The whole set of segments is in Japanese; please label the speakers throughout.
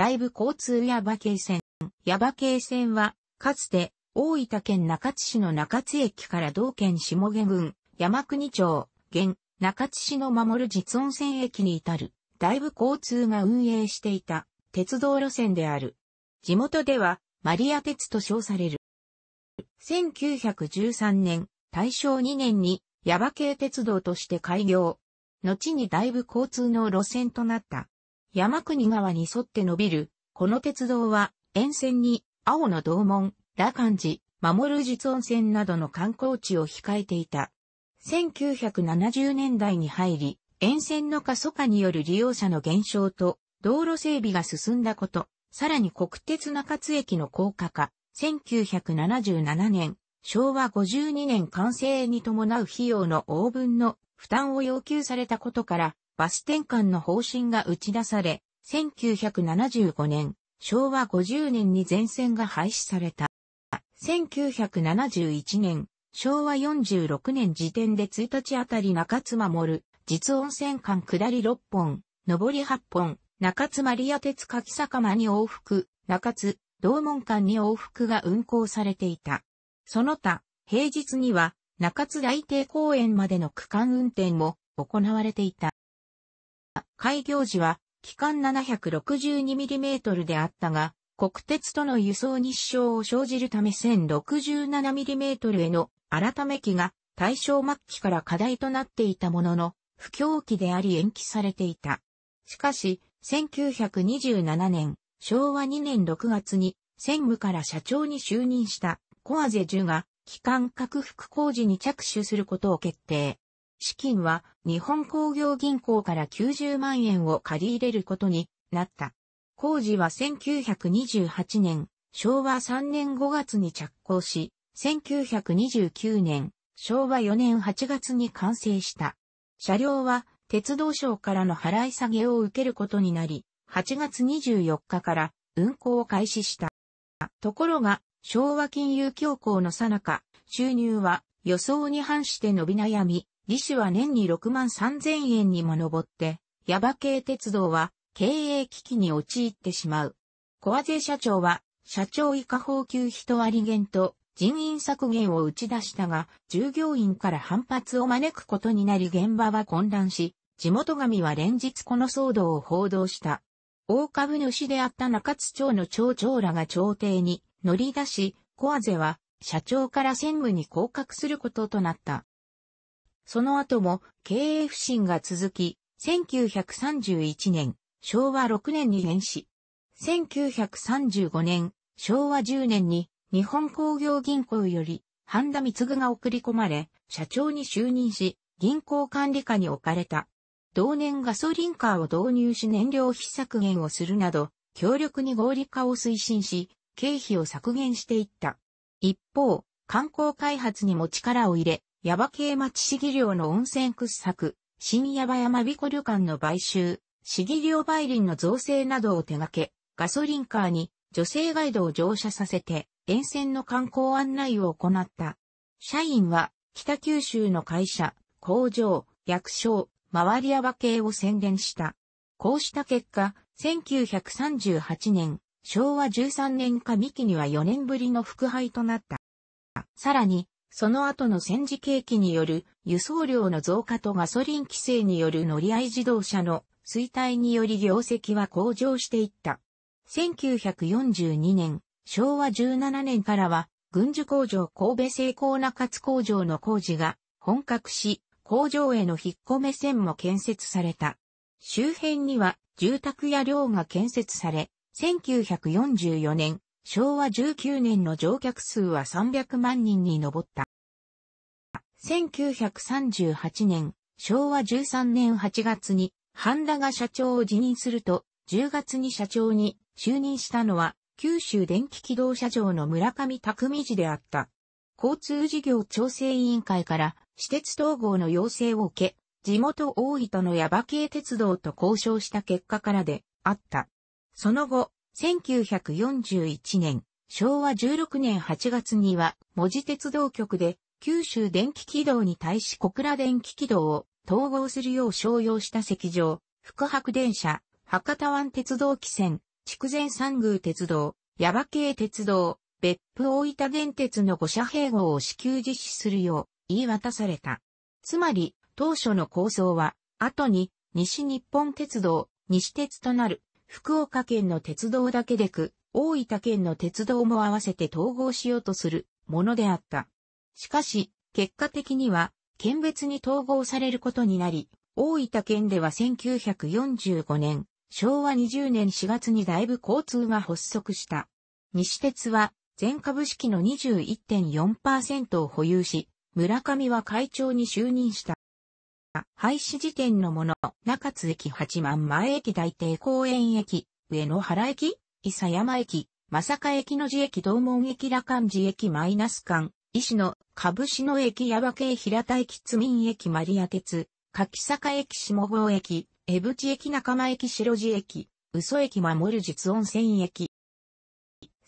Speaker 1: ライブ交通ヤバ系線。ヤバ系線は、かつて、大分県中津市の中津駅から同県下毛郡、山国町、現、中津市の守る実温泉駅に至る、大ブ交通が運営していた、鉄道路線である。地元では、マリア鉄と称される。1913年、大正2年に、ヤバ系鉄道として開業。後に大部交通の路線となった。山国川に沿って伸びる、この鉄道は、沿線に、青の道門、羅漢寺、守る実温泉などの観光地を控えていた。1970年代に入り、沿線の過疎化による利用者の減少と、道路整備が進んだこと、さらに国鉄中津駅の高架化、1977年、昭和52年完成に伴う費用の応分の負担を要求されたことから、バス転換の方針が打ち出され、1975年、昭和50年に全線が廃止された。1971年、昭和46年時点で1日あたり中津守、実温泉間下り6本、上り8本、中津マリア鉄柿坂間に往復、中津、道門間に往復が運行されていた。その他、平日には中津大帝公園までの区間運転も行われていた。開業時は、機関 762mm であったが、国鉄との輸送日照を生じるため 1067mm への改め機が大正末期から課題となっていたものの、不況期であり延期されていた。しかし、1927年、昭和2年6月に専務から社長に就任したコアゼジュが機関拡幅工事に着手することを決定。資金は日本工業銀行から90万円を借り入れることになった。工事は1928年、昭和3年5月に着工し、1929年、昭和4年8月に完成した。車両は鉄道省からの払い下げを受けることになり、8月24日から運行を開始した。ところが、昭和金融恐慌の最中、収入は予想に反して伸び悩み、利子は年に6万3000円にも上って、ヤバ系鉄道は経営危機に陥ってしまう。コアゼ社長は、社長以下放給人割減と人員削減を打ち出したが、従業員から反発を招くことになり現場は混乱し、地元紙は連日この騒動を報道した。大株主であった中津町の町長らが朝廷に乗り出し、コアゼは社長から専務に降格することとなった。その後も経営不振が続き、1931年、昭和6年に変死。1935年、昭和10年に日本工業銀行より、半田光が送り込まれ、社長に就任し、銀行管理下に置かれた。同年ガソリンカーを導入し燃料費削減をするなど、強力に合理化を推進し、経費を削減していった。一方、観光開発にも力を入れ、矢場系町市議寮の温泉掘削、新矢場山子旅館の買収、市議寮梅林の造成などを手掛け、ガソリンカーに女性ガイドを乗車させて、沿線の観光案内を行った。社員は、北九州の会社、工場、役所、周り幅系を宣伝した。こうした結果、1938年、昭和13年上期には4年ぶりの副廃となった。さらに、その後の戦時景気による輸送量の増加とガソリン規制による乗り合い自動車の衰退により業績は向上していった。1942年、昭和17年からは、軍需工場神戸製鋼中津工場の工事が本格し、工場への引っ込め線も建設された。周辺には住宅や寮が建設され、1944年、昭和19年の乗客数は300万人に上った。1938年、昭和13年8月に、ハンダが社長を辞任すると、10月に社長に就任したのは、九州電気機動車場の村上匠次であった。交通事業調整委員会から、私鉄統合の要請を受け、地元大分の矢場系鉄道と交渉した結果からであった。その後、1941年、昭和16年8月には、文字鉄道局で、九州電気軌道に対し小倉電気軌道を統合するよう商用した石上、福白電車、博多湾鉄道汽船、筑前三宮鉄道、矢場系鉄道、別府大分電鉄の5社併合を支給実施するよう言い渡された。つまり、当初の構想は、後に西日本鉄道、西鉄となる福岡県の鉄道だけでく、大分県の鉄道も合わせて統合しようとするものであった。しかし、結果的には、県別に統合されることになり、大分県では1945年、昭和20年4月にだいぶ交通が発足した。西鉄は、全株式の21.4%を保有し、村上は会長に就任した。廃止時点のもの、中津駅八幡前駅大帝公園駅、上野原駅、伊佐山駅、まさか駅の寺駅道門駅羅漢寺駅マイナス間、石野、株しの駅矢場系平田駅津民駅マリア鉄、柿坂駅下郷駅、江淵駅仲間駅白寺駅、嘘駅守る実温泉駅。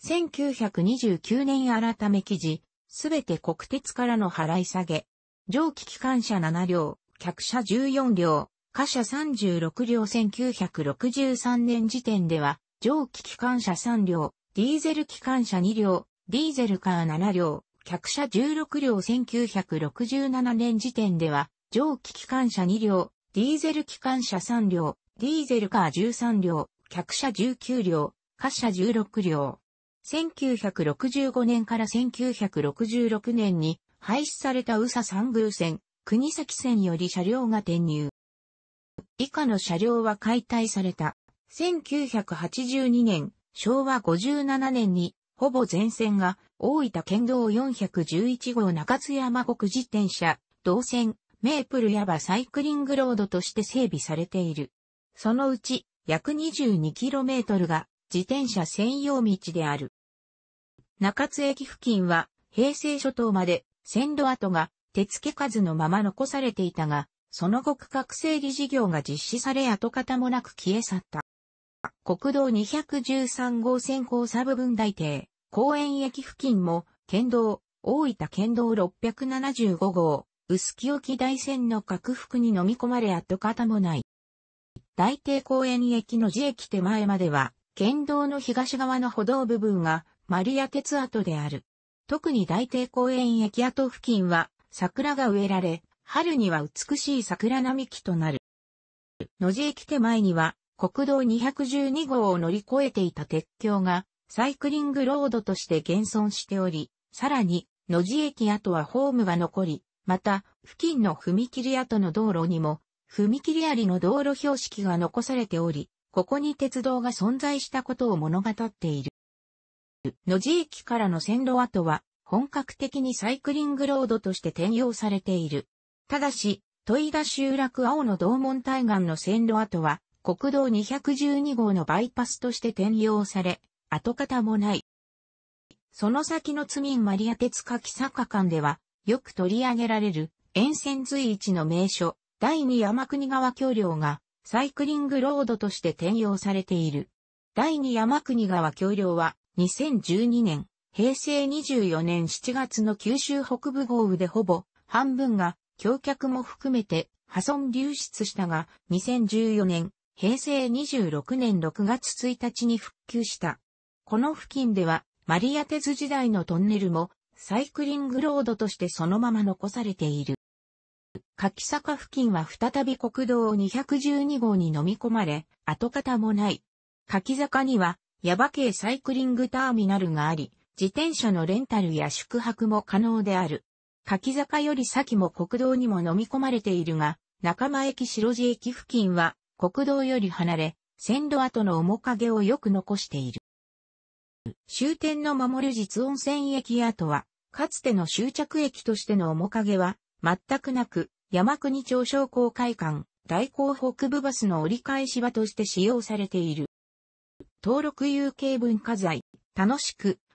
Speaker 1: 1929年改め記事、すべて国鉄からの払い下げ。蒸気機関車7両、客車14両、貨車36両1963年時点では、蒸気機関車3両、ディーゼル機関車2両、ディーゼルカー7両、客車16両1967年時点では、蒸気機関車2両、ディーゼル機関車3両、ディーゼルカー13両、客車19両、貨車16両。1965年から1966年に廃止された宇佐三宮線、国崎線より車両が転入。以下の車両は解体された。1982年、昭和57年に、ほぼ全線が、大分県道411号中津山国自転車、道線、メープルヤバサイクリングロードとして整備されている。そのうち、約 22km が、自転車専用道である。中津駅付近は、平成初頭まで、線路跡が手付け数のまま残されていたが、その後区画整理事業が実施され跡形もなく消え去った。国道213号線交差部分大停、公園駅付近も、県道、大分県道675号、薄木沖大線の拡幅に飲み込まれ跡形もない。大帝公園駅の自駅手前までは、県道の東側の歩道部分が、丸屋鉄跡である。特に大帝公園駅跡付近は、桜が植えられ、春には美しい桜並木となる。野地駅手前には、国道212号を乗り越えていた鉄橋が、サイクリングロードとして現存しており、さらに、野地駅跡はホームが残り、また、付近の踏切跡の道路にも、踏切ありの道路標識が残されており、ここに鉄道が存在したことを物語っている。野地駅からの線路跡は、本格的にサイクリングロードとして転用されている。ただし、戸井田集落青の道門対岸の線路跡は、国道212号のバイパスとして転用され、跡形もない。その先の津民マリア鉄柿坂間では、よく取り上げられる沿線随一の名所、第二山国川橋梁がサイクリングロードとして転用されている。第二山国川橋梁は2012年平成24年7月の九州北部豪雨でほぼ半分が橋脚も含めて破損流出したが、2014年、平成26年6月1日に復旧した。この付近では、マリアテズ時代のトンネルも、サイクリングロードとしてそのまま残されている。柿坂付近は再び国道212号に飲み込まれ、跡形もない。柿坂には、ヤ馬系サイクリングターミナルがあり、自転車のレンタルや宿泊も可能である。柿坂より先も国道にも飲み込まれているが、仲間駅白地駅付近は国道より離れ、線路跡の面影をよく残している。終点の守る実温泉駅跡は、かつての終着駅としての面影は、全くなく、山国町商工会館、大港北部バスの折り返し場として使用されている。登録有形文化財、楽しく、